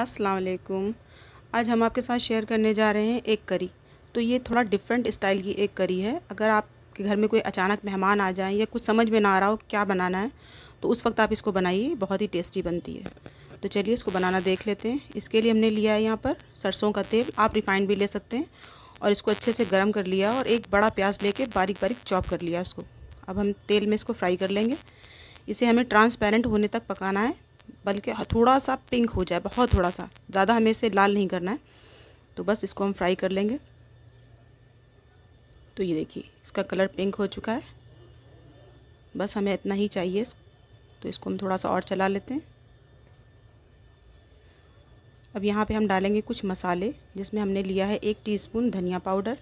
अस्सलाम वालेकुम आज हम आपके साथ शेयर करने जा रहे हैं एक करी तो ये थोड़ा डिफरेंट स्टाइल की एक करी है अगर आपके घर में कोई अचानक मेहमान आ जाए या कुछ समझ में ना आ रहा हो क्या बनाना है तो उस वक्त आप इसको बनाइए बहुत ही टेस्टी बनती है तो चलिए इसको बनाना देख लेते हैं इसके लिए हमने लिया है यहाँ पर सरसों का तेल आप रिफाइंड भी ले सकते हैं और इसको अच्छे से गर्म कर लिया और एक बड़ा प्याज कर बारीक बारीक चॉप कर लिया उसको अब हम तेल में इसको फ्राई कर लेंगे इसे हमें ट्रांसपेरेंट होने तक पकाना है बल्कि थोड़ा सा पिंक हो जाए बहुत थोड़ा सा ज़्यादा हमें इसे लाल नहीं करना है तो बस इसको हम फ्राई कर लेंगे तो ये देखिए इसका कलर पिंक हो चुका है बस हमें इतना ही चाहिए तो इसको हम थोड़ा सा और चला लेते हैं अब यहाँ पे हम डालेंगे कुछ मसाले जिसमें हमने लिया है एक टीस्पून धनिया पाउडर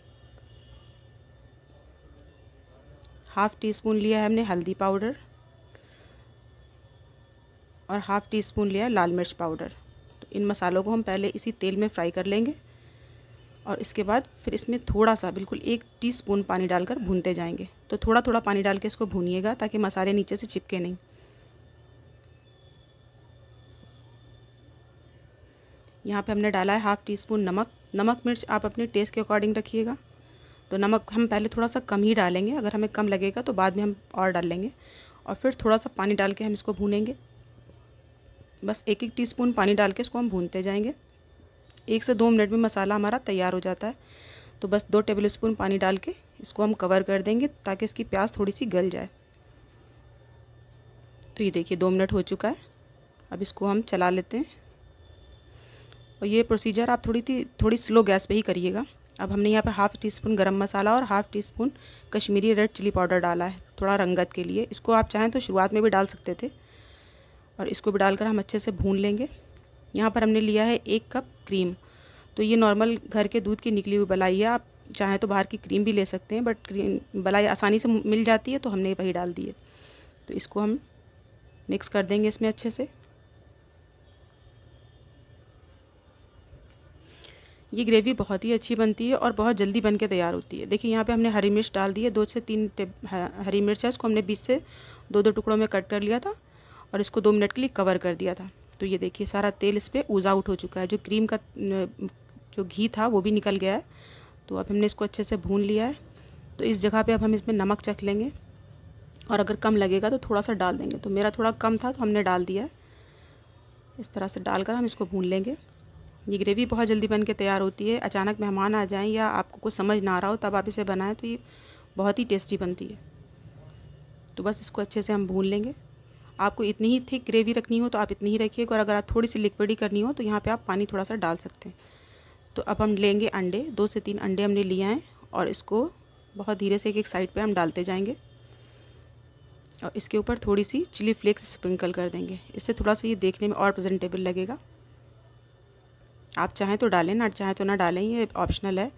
हाफ़ टी स्पून लिया है हमने हल्दी पाउडर और हाफ़ टी स्पून लिया है लाल मिर्च पाउडर तो इन मसालों को हम पहले इसी तेल में फ्राई कर लेंगे और इसके बाद फिर इसमें थोड़ा सा बिल्कुल एक टी स्पून पानी डालकर भूनते जाएंगे तो थोड़ा थोड़ा पानी डाल के इसको भूनिएगा ताकि मसाले नीचे से चिपके नहीं यहाँ पे हमने डाला है हाफ़ टी स्पून नमक नमक मिर्च आप अपने टेस्ट के अकॉर्डिंग रखिएगा तो नमक हम पहले थोड़ा सा कम ही डालेंगे अगर हमें कम लगेगा तो बाद में हम और डाल लेंगे और फिर थोड़ा सा पानी डाल के हम इसको भूनेंगे बस एक एक टीस्पून पानी डाल के इसको हम भूनते जाएंगे एक से दो मिनट में मसाला हमारा तैयार हो जाता है तो बस दो टेबल स्पून पानी डाल के इसको हम कवर कर देंगे ताकि इसकी प्याज थोड़ी सी गल जाए तो ये देखिए दो मिनट हो चुका है अब इसको हम चला लेते हैं और ये प्रोसीजर आप थोड़ी थी थोड़ी स्लो गैस पे ही करिएगा अब हमने यहाँ पर half tea spoon garam masala और half teaspoon Kashmiri red chilli powder डाला है थोड़ा रंगत के लिए इसको आप चाहें तो शुरुआत में भी डाल सकते थे और इसको भी डालकर हम अच्छे से भून लेंगे यहाँ पर हमने लिया है एक कप क्रीम तो ये नॉर्मल घर के दूध की निकली हुई बलाई है आप चाहें तो बाहर की क्रीम भी ले सकते हैं बट क्रीम बलाई आसानी से मिल जाती है तो हमने वही डाल दी है तो इसको हम मिक्स कर देंगे इसमें अच्छे से ये ग्रेवी बहुत ही अच्छी बनती है और बहुत जल्दी बन के तैयार होती है देखिए यहाँ पे हमने हरी मिर्च डाल दी है दो से तीन हरी मिर्च है इसको हमने बीच से दो दो टुकड़ों में कट कर लिया था और इसको दो मिनट के लिए कवर कर दिया था तो ये देखिए सारा तेल इस पर ऊज आउट हो चुका है जो क्रीम का जो घी था वो भी निकल गया है तो अब हमने इसको अच्छे से भून लिया है तो इस जगह पे अब हम इसमें नमक चख लेंगे और अगर कम लगेगा तो थोड़ा सा डाल देंगे तो मेरा थोड़ा कम था तो हमने डाल दिया है इस तरह से डालकर हम इसको भून लेंगे ये ग्रेवी बहुत जल्दी बन के तैयार होती है अचानक मेहमान आ जाएँ या आपको कुछ समझ ना आ रहा हो तब आप इसे बनाएं तो ये बहुत ही टेस्टी बनती है तो बस इसको अच्छे से हम भून लेंगे आपको इतनी ही थिक ग्रेवी रखनी हो तो आप इतनी ही रखिएगा और अगर आप थोड़ी सी लिक्विड ही करनी हो तो यहाँ पे आप पानी थोड़ा सा डाल सकते हैं तो अब हम लेंगे अंडे दो से तीन अंडे हमने लिए हैं और इसको बहुत धीरे से एक एक साइड पे हम डालते जाएंगे और इसके ऊपर थोड़ी सी चिली फ्लेक्स स्प्रिंकल कर देंगे इससे थोड़ा सा ये देखने में और प्रजेंटेबल लगेगा आप चाहें तो डालें ना चाहें तो ना डालें ये ऑप्शनल है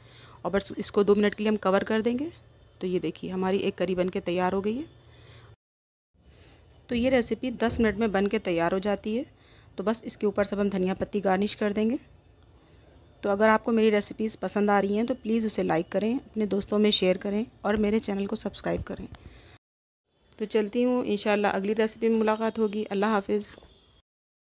और बस इसको दो मिनट के लिए हम कवर कर देंगे तो ये देखिए हमारी एक करी बन के तैयार हो गई है तो ये रेसिपी 10 मिनट में बन के तैयार हो जाती है तो बस इसके ऊपर सब हम धनिया पत्ती गार्निश कर देंगे तो अगर आपको मेरी रेसिपीज़ पसंद आ रही हैं तो प्लीज़ उसे लाइक करें अपने दोस्तों में शेयर करें और मेरे चैनल को सब्सक्राइब करें तो चलती हूँ इन अगली रेसिपी में मुलाकात होगी अल्लाह हाफिज़